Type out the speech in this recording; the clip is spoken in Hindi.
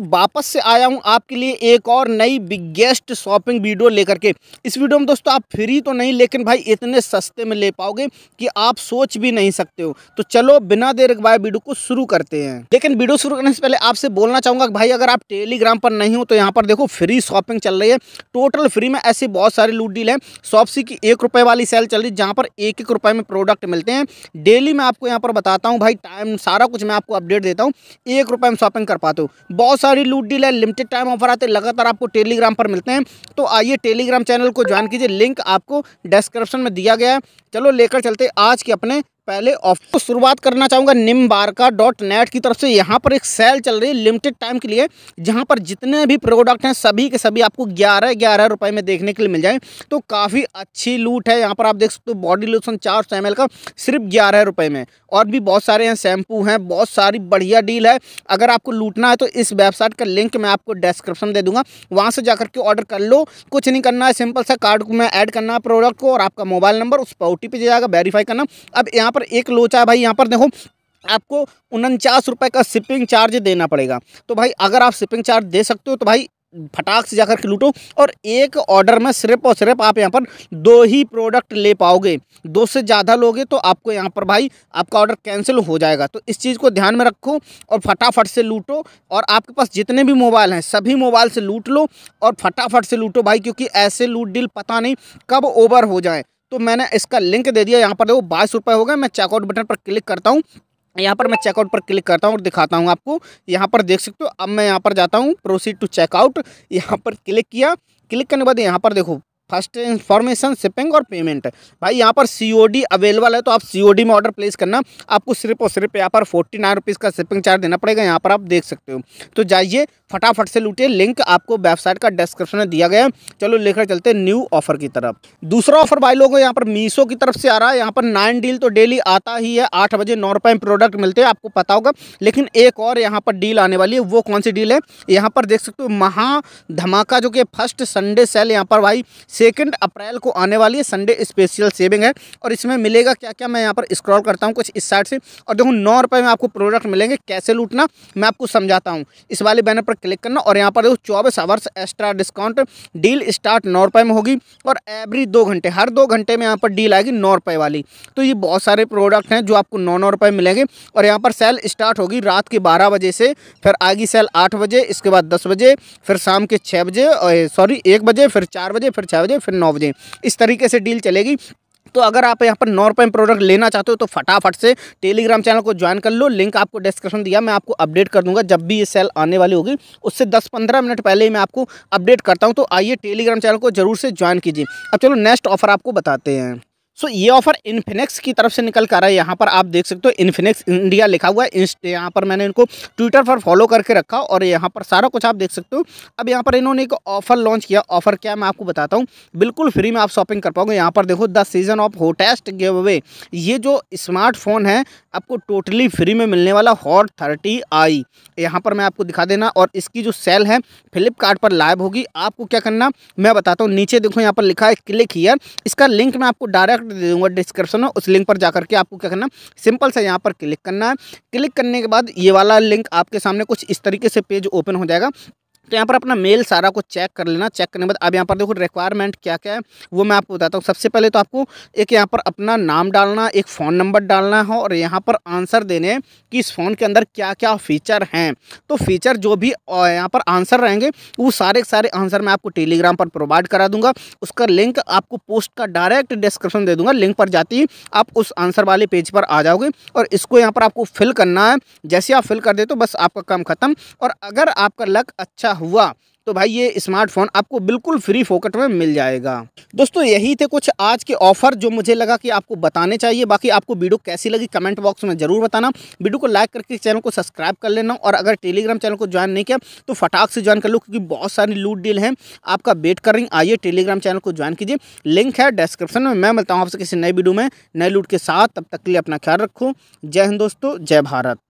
दोस्तों वापस से आया हूँ आपके लिए एक और नई बिगेस्ट शॉपिंग वीडियो लेकर के इस वीडियो में दोस्तों आप फ्री तो नहीं लेकिन भाई इतने सस्ते में ले पाओगे कि आप सोच भी नहीं सकते हो तो चलो बिना देर बाय वीडियो को शुरू करते हैं लेकिन वीडियो शुरू करने से पहले आपसे बोलना चाहूंगा भाई अगर आप टेलीग्राम पर नहीं हो तो यहाँ पर देखो फ्री शॉपिंग चल रही है टोटल फ्री में ऐसे बहुत सारे लूट डील है शॉपसी की एक रुपए वाली सेल चल रही है जहाँ पर एक एक रुपए में प्रोडक्ट मिलते हैं डेली मैं आपको यहाँ पर बताता हूँ भाई टाइम सारा कुछ मैं आपको अपडेट देता हूँ एक रुपए में शॉपिंग कर पाते हो बहुत सारी लूट डील है लिमिटेड टाइम ऑफर आते लगातार आपको टेलीग्राम पर मिलते हैं तो आइए टेलीग्राम चैनल को ज्वाइन कीजिए लिंक आपको डिस्क्रिप्शन में दिया गया है चलो लेकर चलते आज के अपने पहले ऑफ तो शुरुआत करना चाहूँगा निम बारका डॉट नेट की तरफ से यहाँ पर एक सेल चल रही है लिमिटेड टाइम के लिए जहाँ पर जितने भी प्रोडक्ट हैं सभी के सभी आपको ग्यारह ग्यारह रुपये में देखने के लिए मिल जाए तो काफ़ी अच्छी लूट है यहाँ पर आप देख सकते हो बॉडी लोशन चार सौ एम का सिर्फ ग्यारह रुपये में और भी बहुत सारे हैं शैम्पू हैं बहुत सारी बढ़िया डील है अगर आपको लूटना है तो इस वेबसाइट का लिंक मैं आपको डिस्क्रिप्शन दे दूँगा वहाँ से जा के ऑर्डर कर लो कुछ नहीं करना है सिंपल सा कार्ड को मैं ऐड करना है प्रोडक्ट को और आपका मोबाइल नंबर उस पर ओ टी जाएगा वेरीफाई करना अब यहाँ पर एक लोचा है भाई यहाँ पर देखो आपको उनचास रुपये का शिपिंग चार्ज देना पड़ेगा तो भाई अगर आप शिपिंग चार्ज दे सकते हो तो भाई फटाक से जाकर के लूटो और एक ऑर्डर में सिर्फ और सिर्फ आप यहाँ पर दो ही प्रोडक्ट ले पाओगे दो से ज़्यादा लोगे तो आपको यहाँ पर भाई आपका ऑर्डर कैंसिल हो जाएगा तो इस चीज़ को ध्यान में रखो और फटाफट से लूटो और आपके पास जितने भी मोबाइल हैं सभी मोबाइल से लूट लो और फटाफट से लूटो भाई क्योंकि ऐसे लूट डील पता नहीं कब ओवर हो जाए तो मैंने इसका लिंक दे दिया यहाँ पर देखो बाईस रुपये हो गए मैं चेकआउट बटन पर क्लिक करता हूँ यहाँ पर मैं चेकआउट पर क्लिक करता हूँ और दिखाता हूँ आपको यहाँ पर देख सकते हो अब मैं यहाँ पर जाता हूँ प्रोसीड टू चेकआउट यहाँ पर क्लिक किया क्लिक करने के बाद यहाँ पर देखो फर्स्ट इन्फॉर्मेशन शिपिंग और पेमेंट भाई यहाँ पर सी अवेलेबल है तो आप सी में ऑर्डर प्लेस करना आपको सिर्फ और सिर्फ यहाँ पर फोर्टी नाइन रुपीज़ का शिपिंग चार्ज देना पड़ेगा यहाँ पर आप देख सकते हो तो जाइए फटाफट से लूटिए लिंक आपको वेबसाइट का डिस्क्रिप्शन में दिया गया है चलो लेकर चलते हैं न्यू ऑफर की तरफ दूसरा ऑफर भाई लोगों यहाँ पर मीशो की तरफ से आ रहा है यहाँ पर नाइन डील तो डेली आता ही है आठ बजे नौ रुपये में प्रोडक्ट मिलते हैं आपको पता होगा लेकिन एक और यहाँ पर डील आने वाली है वो कौन सी डील है यहाँ पर देख सकते हो महा धमाका जो कि फर्स्ट संडे सेल यहाँ पर भाई सेकेंड अप्रैल को आने वाली है संडे स्पेशल सेविंग है और इसमें मिलेगा क्या क्या मैं यहाँ पर स्क्रॉल करता हूँ कुछ इस साइड से और देखो नौ रुपये में आपको प्रोडक्ट मिलेंगे कैसे लूटना मैं आपको समझाता हूँ इस वाले बैनर पर क्लिक करना और यहाँ पर देखो चौबीस hours extra discount deal start नौ रुपये में होगी और एवरी दो घंटे हर दो घंटे में यहाँ पर डील आएगी नौ रुपये वाली तो ये बहुत सारे प्रोडक्ट हैं जो आपको नौ नौ रुपये मिलेंगे और यहाँ पर सेल स्टार्ट होगी रात के बारह बजे से फिर आएगी सेल आठ बजे इसके बाद दस बजे फिर शाम के छः बजे सॉरी एक बजे फिर चार बजे फिर छः बजे फिर नौ बजे इस तरीके से डील चलेगी तो अगर आप यहाँ पर नौ रुपये प्रोडक्ट लेना चाहते हो तो फटाफट से टेलीग्राम चैनल को ज्वाइन कर लो लिंक आपको डिस्क्रिप्शन दिया मैं आपको अपडेट कर दूंगा जब भी ये सेल आने वाली होगी उससे 10-15 मिनट पहले ही मैं आपको अपडेट करता हूँ तो आइए टेलीग्राम चैनल को जरूर से ज्वाइन कीजिए अब चलो नेक्स्ट ऑफर आपको बताते हैं सो ये ऑफर इन्फिनिक्स की तरफ से निकल कर रहा है यहाँ पर आप देख सकते हो इन्फिनिक्स इंडिया लिखा हुआ है इंस्ट यहाँ पर मैंने इनको ट्विटर पर फॉलो करके रखा और यहाँ पर सारा कुछ आप देख सकते हो अब यहाँ पर इन्होंने एक ऑफर लॉन्च किया ऑफर क्या मैं आपको बताता हूँ बिल्कुल फ्री में आप शॉपिंग कर पाओगे यहाँ पर देखो the season of hottest give away ये जो स्मार्टफोन है आपको टोटली फ्री में मिलने वाला हॉट थर्टी आई यहाँ पर मैं आपको दिखा देना और इसकी जो सेल है फ्लिपकार्ट पर लाइव होगी आपको क्या करना मैं बताता हूँ नीचे देखो यहाँ पर लिखा है क्लिक हीयर इसका लिंक मैं आपको डायरेक्ट दे दूँगा डिस्क्रिप्शन में उस लिंक पर जाकर के आपको क्या करना सिंपल से यहाँ पर क्लिक करना है क्लिक करने के बाद ये वाला लिंक आपके सामने कुछ इस तरीके से पेज ओपन हो जाएगा तो यहाँ पर अपना मेल सारा को चेक कर लेना चेक करने के बाद अब यहाँ पर देखो रिक्वायरमेंट क्या क्या है वो मैं आपको बताता हूँ सबसे पहले तो आपको एक यहाँ पर अपना नाम डालना एक फ़ोन नंबर डालना है और यहाँ पर आंसर देने कि इस फ़ोन के अंदर क्या क्या फीचर हैं तो फीचर जो भी यहाँ पर आंसर रहेंगे वो सारे सारे आंसर मैं आपको टेलीग्राम पर प्रोवाइड करा दूँगा उसका लिंक आपको पोस्ट का डायरेक्ट डिस्क्रिप्शन दे दूंगा लिंक पर जाती ही आप उस आंसर वाले पेज पर आ जाओगे और इसको यहाँ पर आपको फिल करना है जैसे आप फिल कर दे तो बस आपका काम खत्म और अगर आपका लक अच्छा हुआ तो भाई ये स्मार्टफोन आपको बिल्कुल फ्री फोकट में मिल जाएगा दोस्तों यही थे कुछ आज के ऑफर जो मुझे लगा कि आपको बताने चाहिए बाकी आपको वीडियो कैसी लगी कमेंट बॉक्स में जरूर बताना वीडियो को लाइक करके चैनल को सब्सक्राइब कर लेना और अगर टेलीग्राम चैनल को ज्वाइन नहीं किया तो फटाक से ज्वाइन कर लो क्योंकि बहुत सारी लूट डील है आपका वेट कर रही आइए टेलीग्राम चैनल को ज्वाइन कीजिए लिंक है डिस्क्रिप्शन में मैं मिलता हूँ आपसे किसी नए वीडियो में नए लूट के साथ तब तक के लिए अपना ख्याल रखो जय हिंद दोस्तों जय भारत